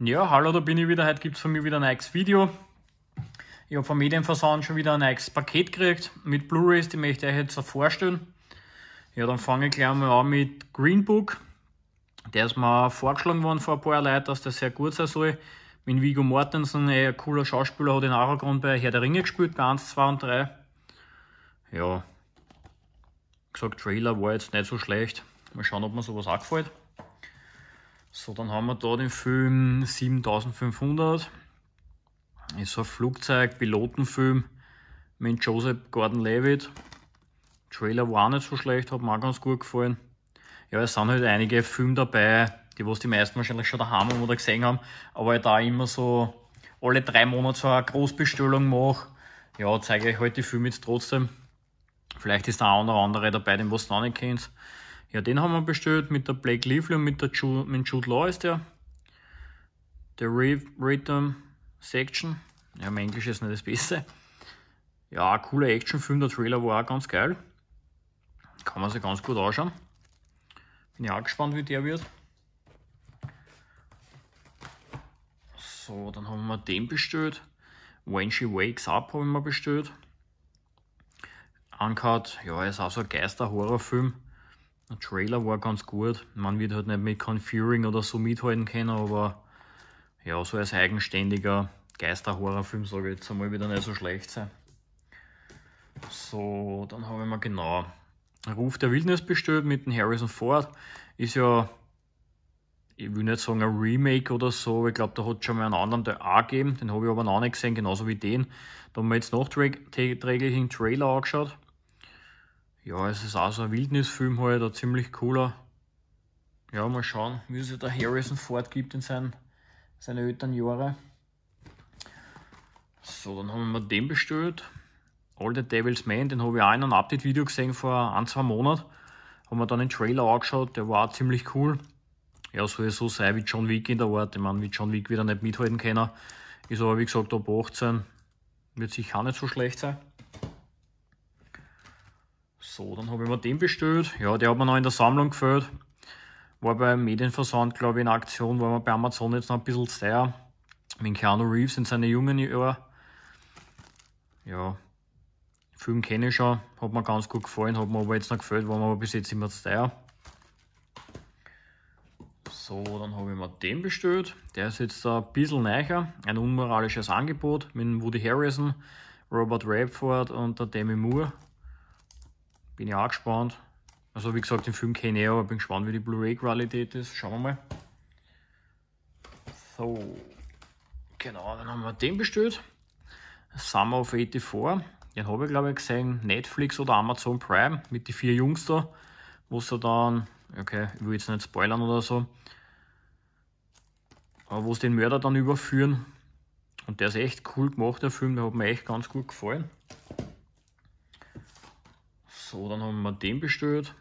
Ja, hallo, da bin ich wieder. Heute gibt es von mir wieder ein neues Video. Ich habe vom Medienversand schon wieder ein neues Paket gekriegt mit Blu-Rays, die möchte ich euch jetzt vorstellen. Ja, dann fange ich gleich mal an mit Green Book. Der ist mir vorgeschlagen worden von ein paar Leuten, dass der sehr gut sein soll. Mit Vigo Mortensen, eh ein cooler Schauspieler, hat in Aragorn bei Herr der Ringe gespielt, bei 1, 2 und 3. Ja, gesagt, Trailer war jetzt nicht so schlecht. Mal schauen, ob mir sowas auch gefällt. So, dann haben wir da den Film 7500. Ist ein Flugzeug-Pilotenfilm mit Joseph Gordon-Levitt. Trailer war auch nicht so schlecht, hat mir auch ganz gut gefallen. Ja, es sind halt einige Filme dabei, die was die meisten wahrscheinlich schon daheim haben oder gesehen haben, aber ich halt da immer so alle drei Monate so eine Großbestellung mache, ja, zeige ich heute halt die Filme jetzt trotzdem. Vielleicht ist da ein oder andere dabei, den was du noch nicht kennst. Ja, den haben wir bestellt mit der Black Lively und mit, der Ju mit Jude Law ist der. The Rhythm Section. Ja, mein Englisch ist nicht das Beste. Ja, cooler Actionfilm, der Trailer war auch ganz geil. Kann man sich ganz gut anschauen. Bin ja auch gespannt, wie der wird. So, dann haben wir den bestellt. When She Wakes Up haben wir bestellt. Uncut, ja, ist auch so ein Geister-Horrorfilm. Der Trailer war ganz gut. Man wird halt nicht mit Confuring oder so mithalten können, aber ja, so als eigenständiger Geisterhorrorfilm sage ich jetzt einmal wieder nicht so schlecht sein. So, dann habe ich mir genau Ruf der Wildnis bestellt mit dem Harrison Ford. Ist ja, ich will nicht sagen ein Remake oder so, aber ich glaube, da hat es schon mal einen anderen Teil auch gegeben. Den habe ich aber noch nicht gesehen, genauso wie den. Da haben wir jetzt nachträglich den Trailer angeschaut. Ja, es ist auch so ein Wildnisfilm halt, ein ziemlich cooler. Ja, mal schauen, wie es der Harrison fortgibt in seinen, seine älteren Jahre. So, dann haben wir den bestellt. All the Devil's Man, den habe ich auch in einem Update-Video gesehen vor ein, zwei Monaten. Haben wir dann den Trailer angeschaut, der war auch ziemlich cool. Ja, soll ja so sein wie John Wick in der Art. Ich meine, wie John Wick wieder nicht mithalten können. Ist aber wie gesagt ab 18, wird sich auch nicht so schlecht sein. So, dann habe ich mir den bestellt. Ja, der hat mir noch in der Sammlung gefällt. War beim Medienversand, glaube ich, in Aktion, war mir bei Amazon jetzt noch ein bisschen zu teuer. Mit Keanu Reeves in seinen jungen Jahren. Ja, Film kenne ich schon, hat mir ganz gut gefallen, hat mir aber jetzt noch gefällt, war mir aber bis jetzt immer zu teuer. So, dann habe ich mir den bestellt. Der ist jetzt ein bisschen neicher. Ein unmoralisches Angebot mit Woody Harrison, Robert Redford und der Demi Moore. Bin ich auch gespannt. Also wie gesagt, den Film kenne ich, eh, aber bin gespannt, wie die Blu-ray-Qualität ist. Schauen wir mal. So, genau, dann haben wir den bestellt. Summer of 84. Den habe ich, glaube ich, gesehen. Netflix oder Amazon Prime mit den vier Jungs da. Wo sie dann, okay, ich will jetzt nicht spoilern oder so. Aber wo sie den Mörder dann überführen. Und der ist echt cool gemacht, der Film. Der hat mir echt ganz gut gefallen. So, dann haben wir den bestellt.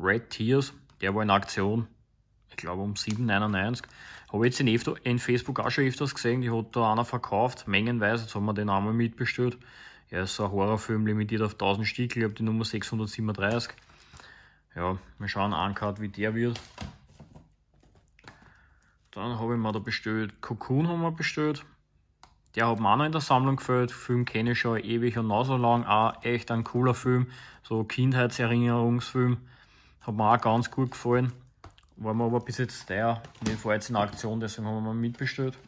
Red Tears, der war in Aktion. Ich glaube um 7,99. Habe ich jetzt in Facebook auch schon öfters gesehen. Die hat da einer verkauft, mengenweise. Jetzt haben wir den einmal mitbestellt. Er ist ein Horrorfilm, limitiert auf 1000 Stück. Ich habe die Nummer 637. Ja, wir schauen an, wie der wird. Dann habe ich mir da bestellt, Cocoon haben wir bestellt. Der hat mir auch noch in der Sammlung gefällt. Film kenne ich schon ewig und noch so lang. Auch echt ein cooler Film. So Kindheitserinnerungsfilm. Hat mir auch ganz gut gefallen. War mir aber bis jetzt der. Den war jetzt in Aktion, deswegen haben wir ihn mitbestellt.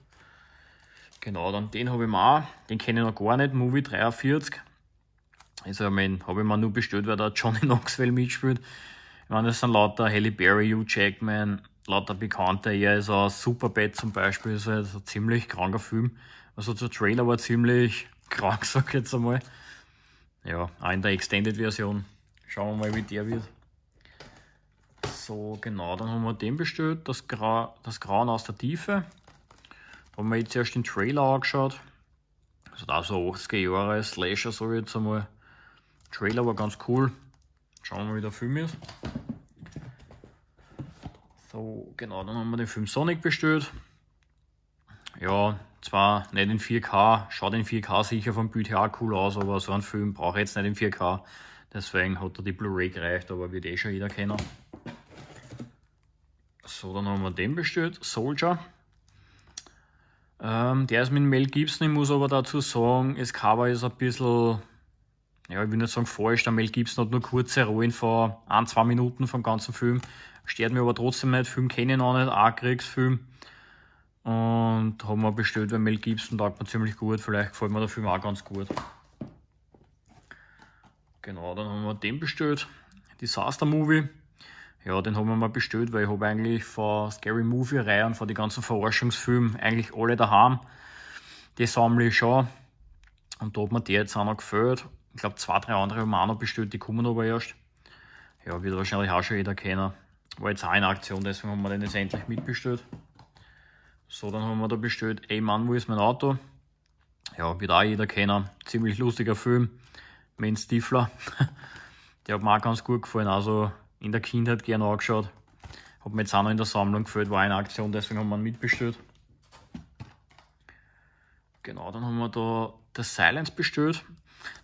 Genau, dann den habe ich mir auch. Den kenne ich noch gar nicht. Movie 43. Also, ich meine, habe ich mir nur bestellt, weil da Johnny Knoxville mitspielt. Ich meine, das sind lauter Halle Berry, Hugh Jackman, lauter Bekannte. Er ist auch Superbad zum Beispiel, Das ist ein ziemlich kranker Film. Also der Trailer war ziemlich krank, sag ich jetzt einmal. Ja, auch in der Extended-Version. Schauen wir mal, wie der wird. So, genau, dann haben wir den bestellt, das, Gra das Grauen aus der Tiefe. Da haben wir jetzt erst den Trailer angeschaut. Also da so 80er Jahre Slasher, sag ich jetzt einmal. Der Trailer war ganz cool. Schauen wir mal, wie der Film ist. So, genau, dann haben wir den Film Sonic bestellt. Ja, zwar nicht in 4K, schaut in 4K sicher vom Bild her cool aus, aber so einen Film brauche ich jetzt nicht in 4K. Deswegen hat er die Blu-ray gereicht, aber wird eh schon jeder kennen. So, dann haben wir den bestellt, Soldier. Ähm, der ist mit Mel Gibson, ich muss aber dazu sagen, das Cover ist ein bisschen, ja, ich will nicht sagen falsch, der Mel Gibson hat nur kurze Rollen von ein, zwei Minuten vom ganzen Film. Stört mir aber trotzdem nicht, Film kenne ich noch nicht, auch kriegsfilm und haben wir bestellt, weil Mel Gibson taugt mir ziemlich gut. Vielleicht gefällt mir der Film auch ganz gut. Genau, dann haben wir den bestellt. Disaster Movie. Ja, den haben wir mal bestellt, weil ich habe eigentlich von Scary Movie Reihen, von den ganzen Verarschungsfilmen eigentlich alle daheim. Die sammle ich schon. Und da hat mir der jetzt auch noch gefällt. Ich glaube, zwei, drei andere haben wir auch noch bestellt, die kommen aber erst. Ja, wird wahrscheinlich auch schon jeder kennen. War jetzt auch in Aktion, deswegen haben wir den jetzt endlich mitbestellt. So, dann haben wir da bestellt, ey Mann, wo ist mein Auto? Ja, wird auch jeder kennen. Ziemlich lustiger Film. Main Stifler. Der hat mir auch ganz gut gefallen. Also in der Kindheit gerne angeschaut. Hat mir jetzt auch noch in der Sammlung gefällt, war eine Aktion, deswegen haben wir ihn mitbestellt. Genau, dann haben wir da das Silence bestellt.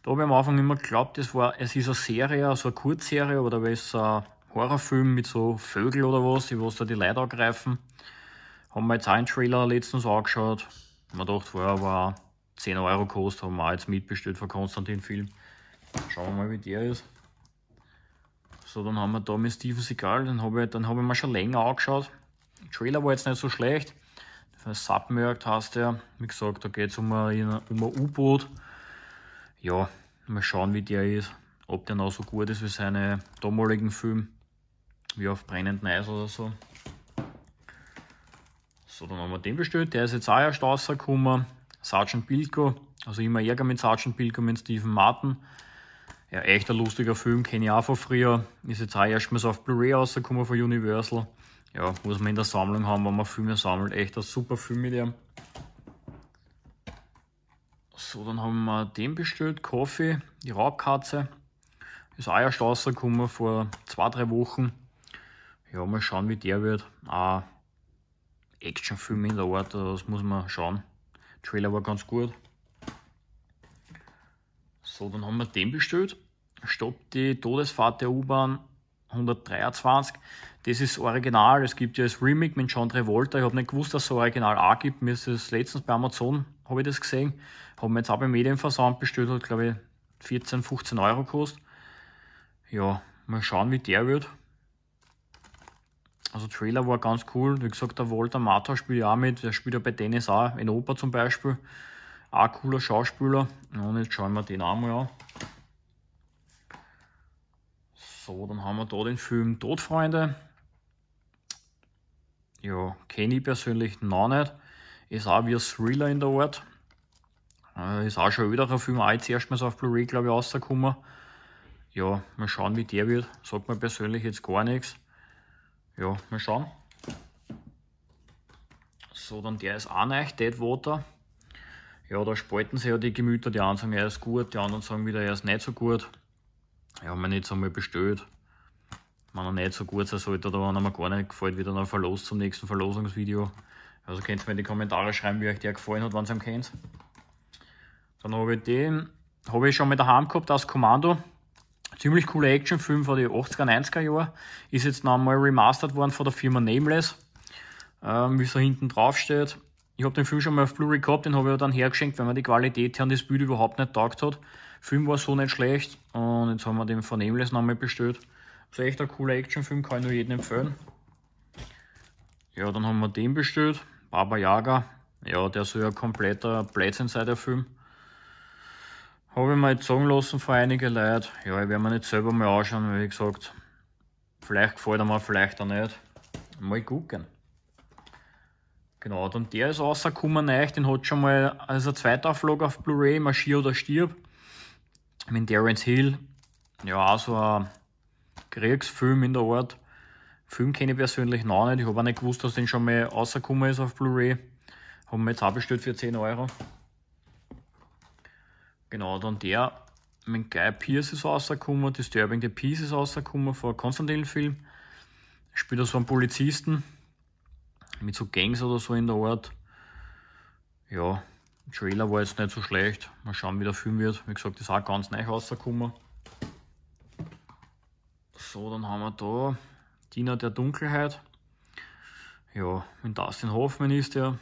Da habe ich am Anfang immer geglaubt, das war, es ist eine Serie, also eine Kurzserie oder es ein Horrorfilm mit so Vögeln oder was, die was da die Leute angreifen. Haben wir jetzt einen Trailer letztens angeschaut. Man dachte, vorher war 10 Euro kostet, haben wir auch jetzt mitbestellt von Konstantin Film. Schauen wir mal, wie der ist. So, dann haben wir da mit Steven Seagal, den habe ich, dann habe ich mir schon länger angeschaut. Der Trailer war jetzt nicht so schlecht. Submerged heißt der. Wie gesagt, da geht es um ein, U-Boot. Ja, mal schauen, wie der ist. Ob der noch so gut ist wie seine damaligen Filme, wie auf Brennend Eis oder so. So, dann haben wir den bestellt. Der ist jetzt auch erst rausgekommen. Sergeant Bilko. Also immer Ärger mit Sergeant Bilko, mit Stephen Martin. Ja, echt ein lustiger Film, kenne ich auch von früher. Ist jetzt auch erstmal so auf Blu-ray rausgekommen von Universal. Ja, muss man in der Sammlung haben, wenn man Filme sammelt. Echt ein super Film mit ihm. So, dann haben wir den bestellt, Coffee, die Raubkatze. Ist auch erst rausgekommen vor zwei, drei Wochen. Ja, mal schauen, wie der wird. Ah, Actionfilm in der Art, äh, das muss man schauen. Der Trailer war ganz gut. So, dann haben wir den bestellt. Stoppt die Todesfahrt der U-Bahn 123. Das ist original. Es gibt ja das Remake mit John Travolta. Ich habe nicht gewusst, dass es Original auch gibt. Mir ist das letztens bei Amazon, habe ich das gesehen. Haben wir jetzt auch beim Medienversand bestellt, hat glaube ich 14, 15 Euro gekostet. Ja, mal schauen, wie der wird. Also Trailer war ganz cool. Wie gesagt, der Walter Matthau spielt ja auch mit. Der spielt ja bei Dennis auch in Opa zum Beispiel. Auch ein cooler Schauspieler. Und jetzt schauen wir den auch mal an. So, dann haben wir da den Film Todfreunde. Ja, kenne ich persönlich noch nicht. Ist auch wie ein Thriller in der Art. Äh, ist auch schon wieder ein Film, auch jetzt erstmals auf Blu-ray, glaube ich, rausgekommen. Ja, mal schauen, wie der wird. Sagt mir persönlich jetzt gar nichts. Ja, mal schauen. So, dann der ist auch neu, Dead Water. Ja, da spalten sich ja die Gemüter. Die einen sagen, er ist gut, die anderen sagen wieder, er ist nicht so gut. Ja, haben wir nicht einmal bestellt. Wenn er nicht so gut sein sollte oder wenn er mir gar nicht gefällt, wieder er dann verlost zum nächsten Verlosungsvideo. Also könnt ihr mir in die Kommentare schreiben, wie euch der gefallen hat, wenn ihr ihn kennt. Dann habe ich den, habe ich schon mit daheim gehabt, das Kommando. Ziemlich cooler Actionfilm von den 80er, 90er Jahren. Ist jetzt noch einmal remastered worden von der Firma Nameless, ähm, wie es da hinten drauf steht. Ich habe den Film schon mal auf Blu-ray gehabt, den habe ich dann hergeschenkt, weil mir die Qualität an das Bild überhaupt nicht taugt hat. Film war so nicht schlecht und jetzt haben wir den von Nameless noch einmal bestellt. Das ist echt ein cooler Actionfilm, kann ich nur jedem empfehlen. Ja, dann haben wir den bestellt, Baba Yaga. Ja, der soll ja ein kompletter Blödsinn sein, der Film. Habe ich mal jetzt sagen lassen von einigen Leuten. Ja, ich werde mir nicht selber mal anschauen, wie gesagt. Vielleicht gefällt er mir, vielleicht auch nicht. Mal gucken. Genau, dann der ist rausgekommen, neich, den hat schon mal als eine zweite Auflage auf Blu-ray, Marschier oder Stirb. Mit Terence Hill. Ja, auch so ein Kriegsfilm in der Art. Film kenne ich persönlich noch nicht. Ich habe auch nicht gewusst, dass den schon mal rausgekommen ist auf Blu-ray. Haben wir jetzt auch bestellt für 10 Euro. Genau, dann der mit Guy Pierce ist rausgekommen, Disturbing the Peace ist rausgekommen vor Konstantin-Film. Spielt da so einen Polizisten mit so Gangs oder so in der Art. Ja, Trailer war jetzt nicht so schlecht. Mal schauen, wie der Film wird. Wie gesagt, ist auch ganz neu rausgekommen. So, dann haben wir da Diener der Dunkelheit. Ja, mit Dustin Hoffman ist der.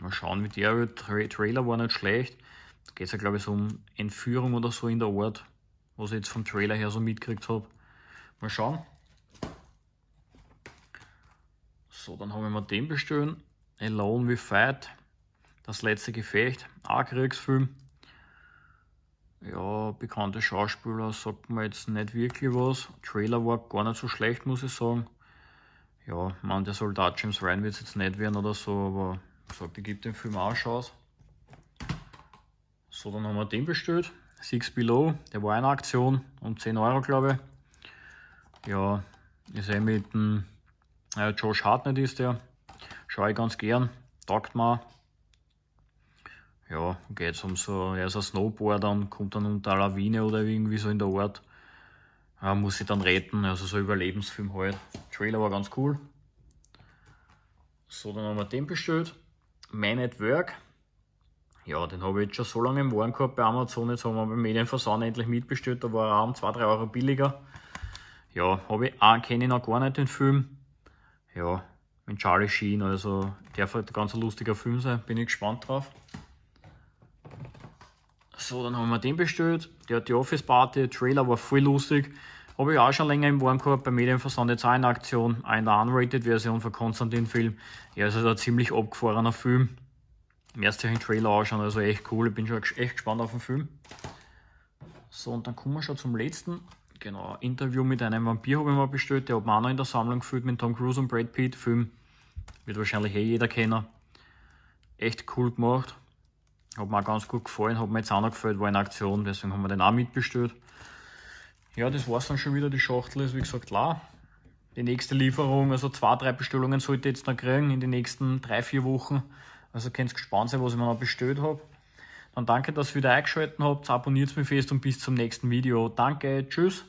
Mal schauen, wie der wird. Tra Trailer war nicht schlecht geht es ja glaube ich so um Entführung oder so in der Art, was ich jetzt vom Trailer her so mitgekriegt habe. Mal schauen. So, dann haben wir mal den bestellen. Alone We Fight. Das letzte Gefecht. Auch Kriegsfilm. Ja, bekannte Schauspieler sagt mir jetzt nicht wirklich was. Trailer war gar nicht so schlecht, muss ich sagen. Ja, man, der Soldat James Ryan wird es jetzt nicht werden oder so, aber sagt, ich gebe dem Film auch eine Chance. So, dann haben wir den bestellt. Six Below, der war eine Aktion um 10 Euro, glaube ich. Ja, ist eh mit dem äh, Josh Hartnett ist der. Schaue ich ganz gern, taugt mir. Ja, geht es um so, er ist ein Snowboarder und kommt dann unter einer Lawine oder irgendwie so in der Art. Äh, muss ich dann retten, also so Überlebensfilm halt. Trailer war ganz cool. So, dann haben wir den bestellt. Man at Work, ja, den habe ich jetzt schon so lange im Warenkorb bei Amazon. Jetzt haben wir beim Medienversauen endlich mitbestellt. Da war er auch um 2-3 Euro billiger. Ja, habe ich auch, kenne ich noch gar nicht den Film. Ja, mit Charlie Sheen. Also, der wird ein ganz lustiger Film sein. Bin ich gespannt drauf. So, dann haben wir den bestellt. Der hat die Office Party. Der Trailer war voll lustig. Habe ich auch schon länger im Warenkorb. Bei Medienversand jetzt auch in Aktion. Auch in der Unrated-Version von Konstantin Film. Ja, ist also ein ziemlich abgefahrener Film im ersten den Trailer anschauen, also echt cool. Ich bin schon echt gespannt auf den Film. So, und dann kommen wir schon zum letzten. Genau, Interview mit einem Vampir habe ich mal bestellt, der hat mir auch noch in der Sammlung gefühlt mit Tom Cruise und Brad Pitt. Film wird wahrscheinlich eh jeder kennen. Echt cool gemacht. Hat mir auch ganz gut gefallen, hat mir jetzt auch noch gefällt, war in Aktion, deswegen haben wir den auch mitbestellt. Ja, das war es dann schon wieder. Die Schachtel ist wie gesagt klar. Die nächste Lieferung, also zwei, drei Bestellungen sollte ich jetzt noch kriegen in den nächsten drei, vier Wochen. Also könnt ihr gespannt sein, was ich mir noch bestellt habe. Dann danke, dass ihr wieder eingeschaltet habt. Abonniert mich fest und bis zum nächsten Video. Danke, tschüss.